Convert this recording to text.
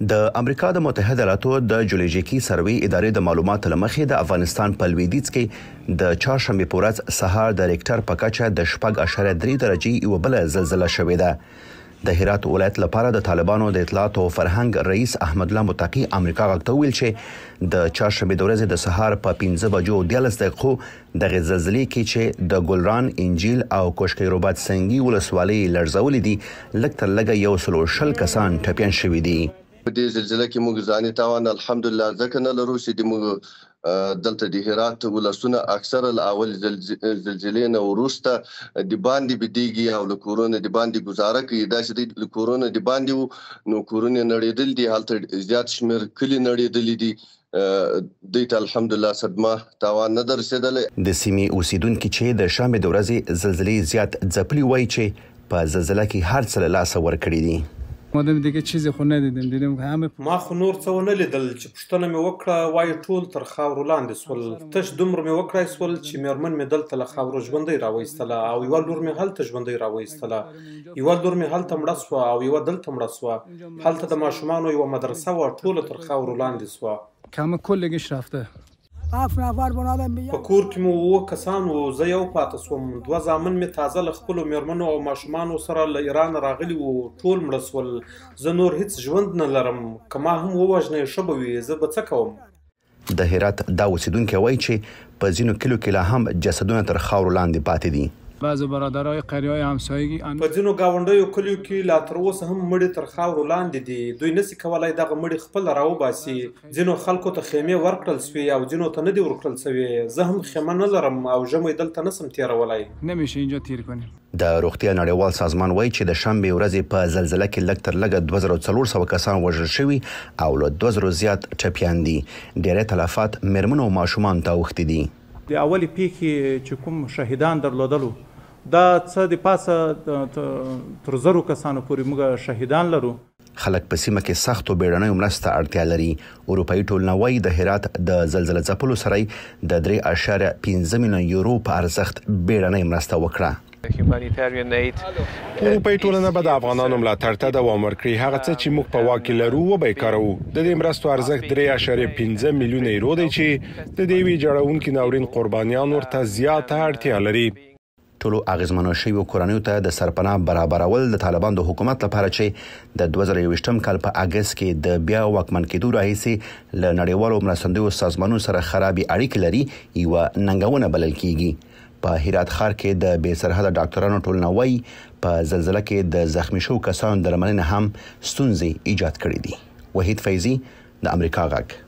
د امریکا د متحده ایالاتو د جیولوژیکی سروې ادارې د معلوماتو لمخې د افغانستان په لویدیځ کې د چهارشنبه پورز سهار د ریکټر په کچه د شپږ اشاره 3 درجې یو بل زلزلہ شوې ده د هرات ولایت لپاره د طالبانو د اطلاعات او فرهنګ رئیس احمد الله متقی امریکا غوښته ویل چې د چهارشنبه د ورځې د سهار په 15 بجو د 10 دقیقو د غزلزلې کې چې د ګلران انجیل او کوشکی رباط سنگي ولسوالۍ لړزولې دي لکه تر لګه یو سلو شل کسان ټپيان شوې دي په دې زلزلہ کې موږ ځاني تاوان الحمدلله ځکه نه لرو چې موږ دلته د هرات ولسونه اکثر الاول زلزلې نه ورسته د باندې بدیږي او له کورونا د باندې گزاره کوي دا چې د کورونا د باندې نو کورونا نړیدل دي هلته زیات شمیر کلی نړیدل دي دیت الحمدلله صدمه تاوان نه درسیدل د سیمې اوسیدونکو چې د شام د ورځې زلزلې زیات ځپلی وای چې په زلزلہ کې هر څه له لاس ورکړي دي مدام دیگه چیزی خو نه دیدم دیدم همه ما خو نور څه ونه لیدل چې پښتنه مې وکړه وای ټول تر خاورو لاندې سول تش دومره مې وکړای سول چې مېرمن مې دلته له خاورو ژوندۍ راوېستله او یو لور مې هلته ژوندۍ راوېستله یو لور مې هلته مړه سو او یو دلته مړه سو هلته د ماشومان یو مدرسه و ټول تر خاورو لاندې سو کامه کلګش رفته هفت نفر بنادم بیا په کور کې مو وو کسان وو زه یو پاتې سوم دوه ځامن می تازه له خپل میرمنو او ماشومان سره له ایران راغلی وو ټول مړ سول زه نور هیڅ ژوند نه لرم کما هم ووژنې شبوي زه به څه کوم د هرات دا اوسیدونکو وایي چې په ځینو کلو کې لا هم جسدونه تر خاورو لاندې پاتې دي بعضو برادرای قریه همسایگی ان... په ځینو گاونډیو کلیو کې لا تر اوسه هم مړي تر خاورو لاندې دي دوی نسی کولای دغه مړي خپل راوباسي ځینو خلکو ته خیمه ورکړل سوی او ځینو ته نه دی ورکړل سوی زه هم خیمه نه لرم او ژمی دلته نسم تیرولای نمیشه اینجا تیر کنیم د روغتیا نړیوال سازمان وایي چې د شنبه ورځې په زلزلہ کې لږ تر لږه 2400 کسان وژل شوي او له 2000 زیات ټپيان دي ډېر تلفات مرمن او ماشومان ته وخت دي د اولي پیخي چې کوم شهیدان درلودلو دا څه د پاسه تر زرو کسانو پورې موږ شهیدان لرو خلک په سیمه کې سختو بیړنۍ مرسته اړتیا لري اروپאי ټولنوي د هرات د زلزلې ځپلو سره د 3.5 میلیون یورو په ارزښت بیړنۍ مرسته وکړه اروپای ټولنه به د افغانانو ملاتړ ته دوام ورکړي هغه څه چې موږ په واکې لرو و به کارو د دې مرستو ارزښت 3.5 میلیونه یورو دی چې د دې وی جوړونکو ناورین قربانیان ورته زیاته اړتیا لري ټولو اغیزمنو شویو کورنیو ته د سرپناه برابرول د طالبان د حکومت لپاره چې د 2023م کال په اگست کې د بیا واکمن کېدو راهیسې ل نړیوالو مرستندویو سازمانونو سره خرابې اړیکې لري یو ننګونه بلل کیږي په هرات ښار کې د بے سرحد ډاکټرانو ټولنوي په زلزلہ کې د زخمی شو کسانو درملنه هم ستونزې ایجاد کړې دي وحید فیضی د امریکا غږ